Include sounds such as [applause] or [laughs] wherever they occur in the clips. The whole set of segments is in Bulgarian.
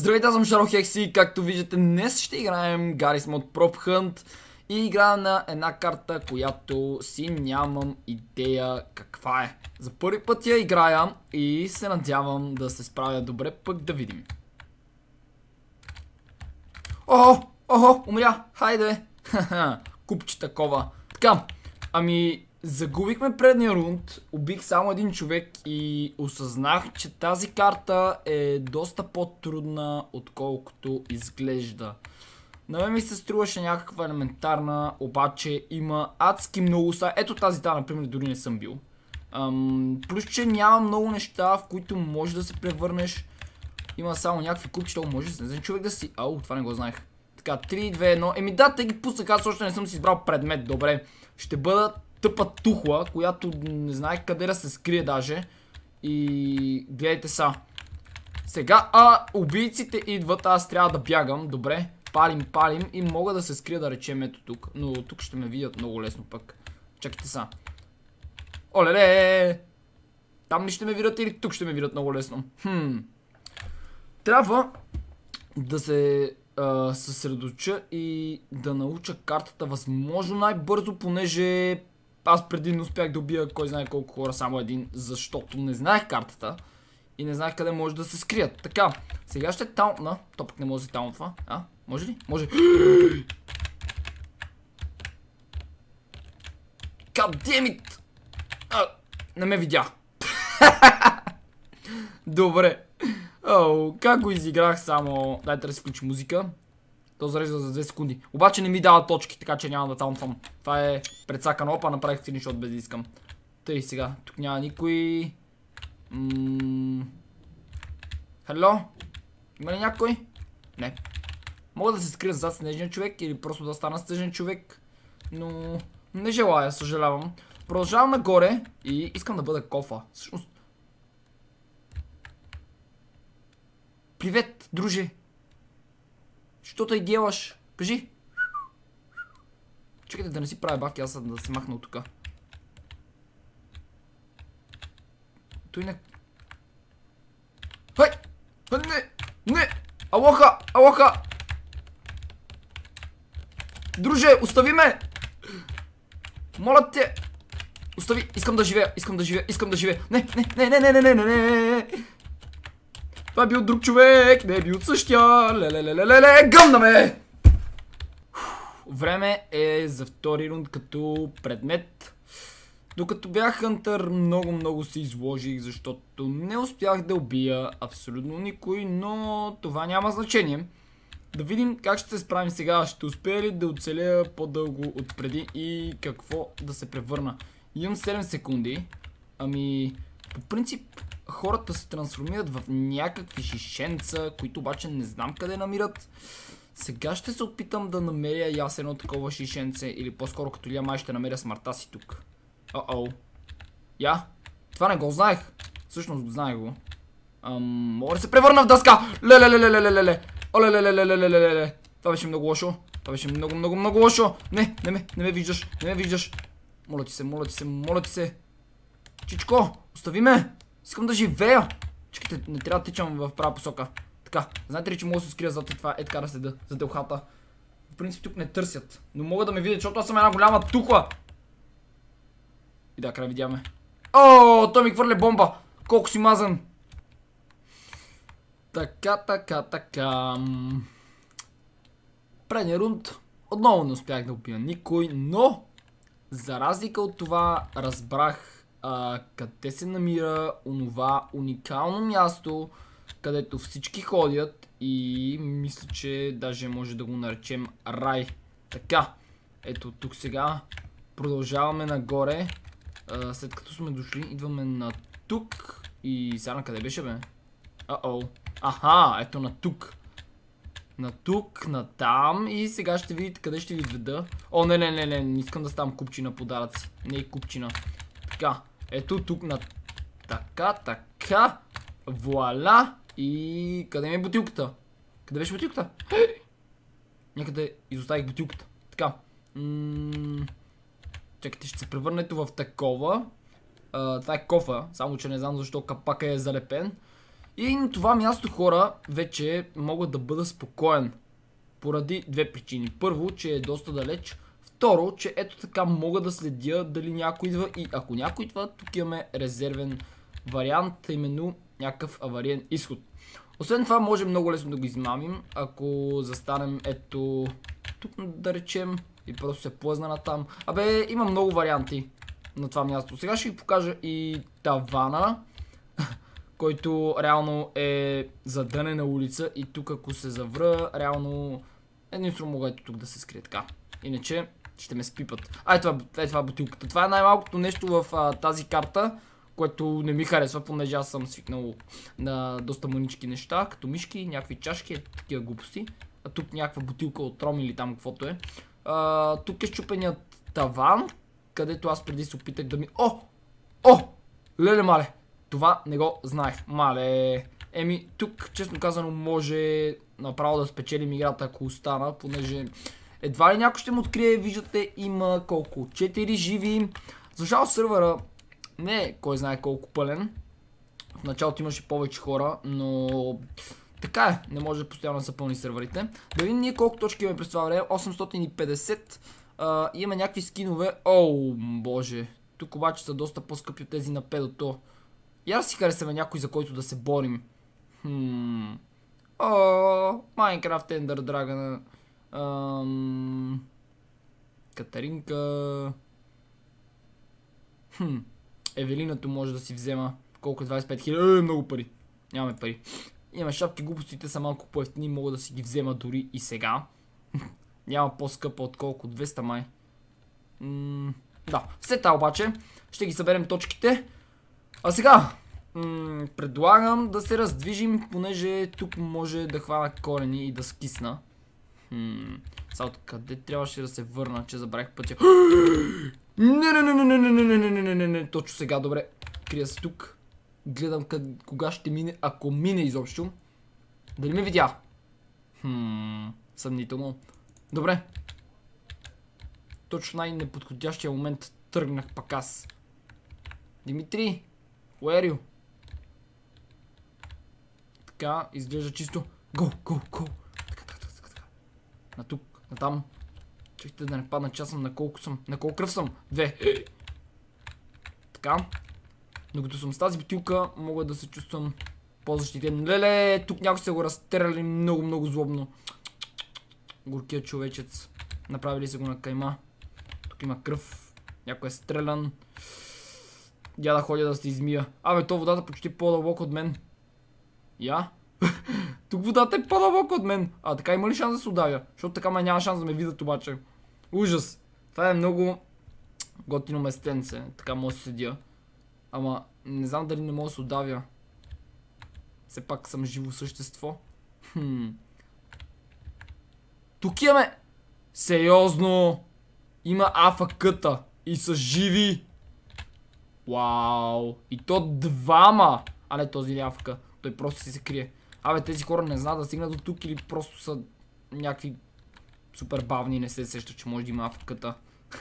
Здравейте, аз съм Шаро Хекси, както виждате днес ще играем Гарис Мод Prop Hunt и играя на една карта, която си нямам идея каква е. За първи път я играя и се надявам да се справя добре, пък да видим. Охо, охо, умря, хайде! [laughs] Купче такова. Така, ами Загубихме предния рунд, убих само един човек и осъзнах, че тази карта е доста по-трудна, отколкото изглежда. На мен ми се струваше някаква елементарна, обаче има адски много са. Ето тази та, например, дори не съм бил. Ам, плюс, че няма много неща, в които може да се превърнеш. Има само някакви купчета, може да се не човек да си... Ау, това не го знаех. Така, 3, 2, 1. Еми да, те ги пуснах, аз още не съм си избрал предмет, добре. Ще бъдат тъпа тухла, която не знаех къде да се скрие даже. И гледайте са. Сега, а, убийците идват, аз трябва да бягам, добре. Палим, палим и мога да се скрия да речем ето тук. Но тук ще ме видят много лесно пък. Чакайте са. Оле-ле! Там ли ще ме видят или тук ще ме видят много лесно? Хм. Трябва да се съсредоча и да науча картата възможно най-бързо, понеже аз преди не успях да убия кой знае колко хора, само един, защото не знаех картата и не знаех къде може да се скрият. Така, сега ще таунтна. То пък не може да таунтва. А? Може ли? Може. Кадемит! не ме видя. [laughs] Добре. Оу, как го изиграх само... Дайте да си включи музика. То зарежда за 2 секунди. Обаче не ми дава точки, така че няма да таунтвам. Това е предсакан. Опа, направих скриншот без да искам. Тъй сега. Тук няма никой. Хелло. Има ли някой? Не. Мога да се скрия зад снежния човек или просто да стана снежен човек. Но не желая, съжалявам. Продължавам нагоре и искам да бъда кофа. Всъщност... Привет, друже! Що тъй делаш? Кажи. Чекайте да не си правя бавки, аз да се махна от тук. Той не... Хай! Не! Не! Алоха! Алоха! Друже, остави ме! Моля те! Остави! Искам да живея! Искам да живея! Искам да живея! Не, Не! Не! Не! Не! Не! Не! Не! Не! Не! Това е бил друг човек, не е бил същия. Ле-ле-ле-ле-ле, гъмна ме! Време е за втори рунд като предмет. Докато бях Хантър, много-много се изложих, защото не успях да убия абсолютно никой, но това няма значение. Да видим как ще се справим сега. Ще успея ли да оцеля по-дълго от преди и какво да се превърна. Имам 7 секунди. Ами, по принцип, хората се трансформират в някакви шишенца, които обаче не знам къде намират. Сега ще се опитам да намеря и аз едно такова шишенце, или по-скоро като лия, май ще намеря смъртта си тук. о оу Я? Това не го знаех. Всъщност знаех го. Ам, да се превърна в дъска! ле ле ле ле ле ле ле о Оле-ле-ле-ле-ле-ле-ле-ле! Това беше много лошо. Това беше много, много, много лошо. Не, не ме, не ме виждаш, не ме виждаш. Моля ти се, моля ти се, моля ти се. Чичко, остави ме! Искам да живея. Чекайте, не трябва да тичам в права посока. Така, знаете ли, че мога да се скрия зад това, е така да седа, за делхата. В принцип тук не търсят, но мога да ме видят, защото аз съм една голяма тухла. И да, край видяме. О, той ми хвърля бомба. Колко си мазан. Така, така, така. Предния рунд. Отново не успях да убия никой, но за разлика от това разбрах а, къде се намира онова уникално място, където всички ходят и мисля, че даже може да го наречем рай. Така, ето тук сега продължаваме нагоре. А, след като сме дошли, идваме на тук. И сега на къде беше бе? А-о. Аха, ето на тук. На тук, на там и сега ще видите къде ще ви веда. О, не, не, не, не, не искам да ставам купчина подаръци. Не е купчина. Така, ето тук на... Така, така. Вуаля. И къде ми е бутилката? Къде беше бутилката? [gasps] Някъде изоставих бутилката. Така. Чакайте, ще се превърне в такова. това е кофа, само че не знам защо капака е залепен. И на това място хора вече могат да бъда спокоен. Поради две причини. Първо, че е доста далеч второ, че ето така мога да следя дали някой идва и ако някой идва, тук имаме резервен вариант, именно някакъв авариен изход. Освен това може много лесно да го измамим, ако застанем ето тук да речем и просто се плъзна на там. Абе, има много варианти на това място. Сега ще ви покажа и тавана, [laughs] който реално е дънена улица и тук ако се завра, реално единствено мога ето тук да се скрие така. Иначе ще ме спипат. Ай, това, е това е бутилката. Това е най-малкото нещо в а, тази карта, което не ми харесва, понеже аз съм свикнал на доста мънички неща, като мишки, някакви чашки, такива глупости. А тук някаква бутилка от ром или там каквото е. А, тук е щупеният таван, където аз преди се опитах да ми... О! О! Леле, мале! Това не го знаех. Мале! Еми, тук, честно казано, може направо да спечелим играта, ако остана, понеже едва ли някой ще му открие, виждате, има колко 4 живи. За жал сървъра не е кой знае колко пълен. В началото имаше повече хора, но така е, не може постоянно да се пълни серверите. Да видим ние колко точки имаме през това време, 850. има имаме някакви скинове, оу боже. Тук обаче са доста по-скъпи от тези на педото. Я да си харесаме някой, за който да се борим. Хм. О, Minecraft Ender Dragon. Ам... Катеринка... Хм. Евелинато може да си взема. Колко 25 е хиляди? Е, много пари. Нямаме пари. Имаме шапки, глупостите са малко по-ефтини, мога да си ги взема дори и сега. [laughs] Няма по-скъпа отколко 200 май. М да, все това обаче ще ги съберем точките. А сега, предлагам да се раздвижим, понеже тук може да хвана корени и да скисна. Хм. Сега къде трябваше да се върна, че забравих пътя? Не, не, не, не, не, не, не, не, не, не, не, не, точно сега, добре. Крия се тук. Гледам кога ще мине, ако мине изобщо. Дали ме видя? Хм, съмнително. Добре. Точно най-неподходящия момент тръгнах пак аз. Димитри, where you? Така, изглежда чисто. Go, go, go. На тук, на там. Чехте да не падна, че съм на колко съм. На колко кръв съм? Две. Така. Докато съм с тази бутилка, мога да се чувствам по-защитен. Леле, тук някой се го разтерали много, много злобно. Горкият човечец. Направили се го на кайма. Тук има кръв. Някой е стрелян. Я да ходя да се измия. Абе, то водата почти по-дълбоко от мен. Я? [laughs] Тук водата е по-дълбока от мен. А така има ли шанс да се ударя? Защото така ме няма шанс да ме видят обаче. Ужас. Това е много готино местенце. Така може да седя. Ама не знам дали не мога да се удавя. Все пак съм живо същество. Хм. Тук имаме... Сериозно! Има афакъта. И са живи. Вау. И то двама. А не този ляфка. Той просто си се крие. Абе, тези хора не знаят да стигнат до тук или просто са някакви супер бавни и не се сеща, че може да има автоката. [laughs]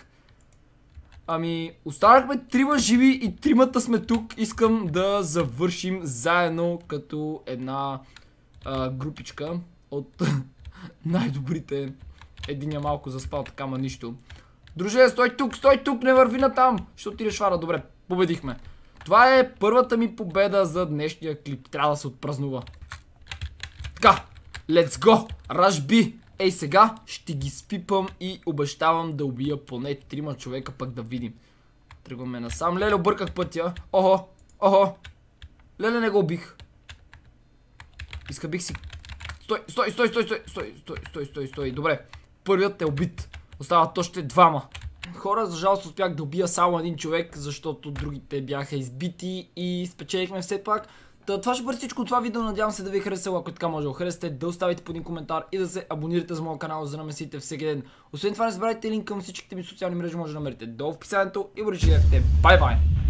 Ами, останахме трима живи и тримата сме тук. Искам да завършим заедно като една групичка от [laughs] най-добрите. Единя е малко заспал, така ма нищо. Друже, стой тук, стой тук, не върви на там. Що ти решвара, добре, победихме. Това е първата ми победа за днешния клип. Трябва да се отпразнува. Така, let's go, rush B. Ей сега ще ги спипам и обещавам да убия поне трима човека пък да видим. Тръгваме насам. Леле, обърках пътя. Охо, охо. Леле, не го убих. Иска бих си... Стой, стой, стой, стой, стой, стой, стой, стой, стой, стой. Добре. Първият е убит. Остават още двама. Хора, за жалост успях да убия само един човек, защото другите бяха избити и спечелихме все пак. Та, това ще бъде всичко това видео. Надявам се да ви е харесало. Ако е така може да го харесате, да оставите по един коментар и да се абонирате за моя канал, за да намесите всеки ден. Освен това, не забравяйте линк към всичките ми социални мрежи, може да намерите долу в описанието и бъде Бай-бай!